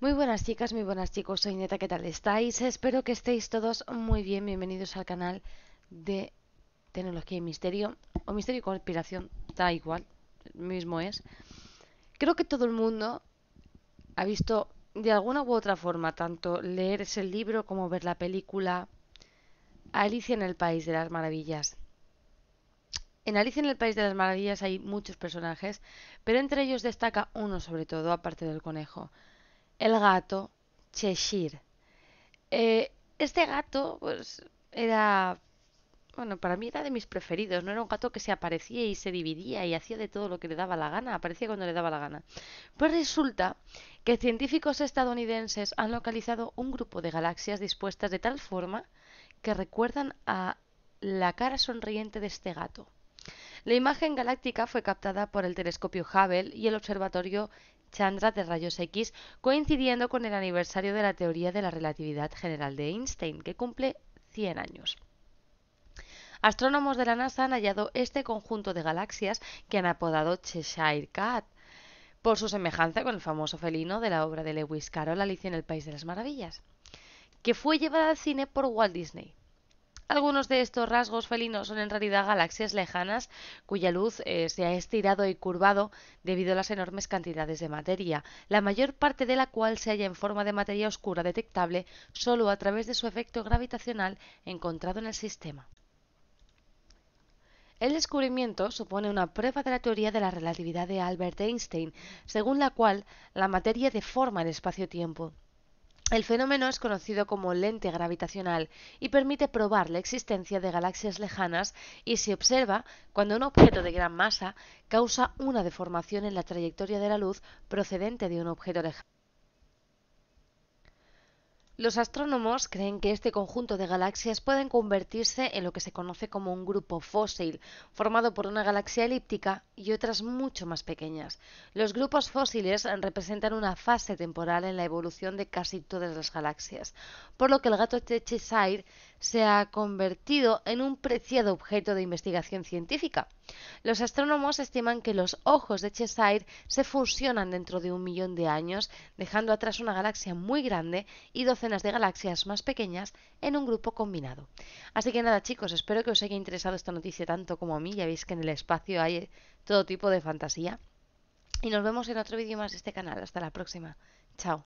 Muy buenas chicas, muy buenas chicos, soy Neta, ¿qué tal estáis? Espero que estéis todos muy bien, bienvenidos al canal de Tecnología y Misterio, o Misterio y Conspiración, da igual, mismo es. Creo que todo el mundo ha visto de alguna u otra forma, tanto leer ese libro como ver la película Alicia en el País de las Maravillas. En Alicia en el País de las Maravillas hay muchos personajes, pero entre ellos destaca uno sobre todo, aparte del conejo el gato Cheshire. Eh, este gato, pues, era. Bueno, para mí era de mis preferidos. No era un gato que se aparecía y se dividía y hacía de todo lo que le daba la gana. Aparecía cuando le daba la gana. Pues resulta que científicos estadounidenses han localizado un grupo de galaxias dispuestas de tal forma que recuerdan a la cara sonriente de este gato. La imagen galáctica fue captada por el telescopio Hubble y el observatorio Chandra de rayos X, coincidiendo con el aniversario de la teoría de la relatividad general de Einstein, que cumple 100 años. Astrónomos de la NASA han hallado este conjunto de galaxias que han apodado Cheshire Cat, por su semejanza con el famoso felino de la obra de Lewis Carroll Alicia en el País de las Maravillas, que fue llevada al cine por Walt Disney. Algunos de estos rasgos felinos son en realidad galaxias lejanas cuya luz eh, se ha estirado y curvado debido a las enormes cantidades de materia, la mayor parte de la cual se halla en forma de materia oscura detectable solo a través de su efecto gravitacional encontrado en el sistema. El descubrimiento supone una prueba de la teoría de la relatividad de Albert Einstein, según la cual la materia deforma el espacio-tiempo. El fenómeno es conocido como lente gravitacional y permite probar la existencia de galaxias lejanas y se observa cuando un objeto de gran masa causa una deformación en la trayectoria de la luz procedente de un objeto lejano. Los astrónomos creen que este conjunto de galaxias pueden convertirse en lo que se conoce como un grupo fósil, formado por una galaxia elíptica y otras mucho más pequeñas. Los grupos fósiles representan una fase temporal en la evolución de casi todas las galaxias, por lo que el gato de Cheshire se ha convertido en un preciado objeto de investigación científica. Los astrónomos estiman que los ojos de Cheshire se fusionan dentro de un millón de años, dejando atrás una galaxia muy grande y docenas de galaxias más pequeñas en un grupo combinado. Así que nada chicos, espero que os haya interesado esta noticia tanto como a mí, ya veis que en el espacio hay todo tipo de fantasía. Y nos vemos en otro vídeo más de este canal. Hasta la próxima. Chao.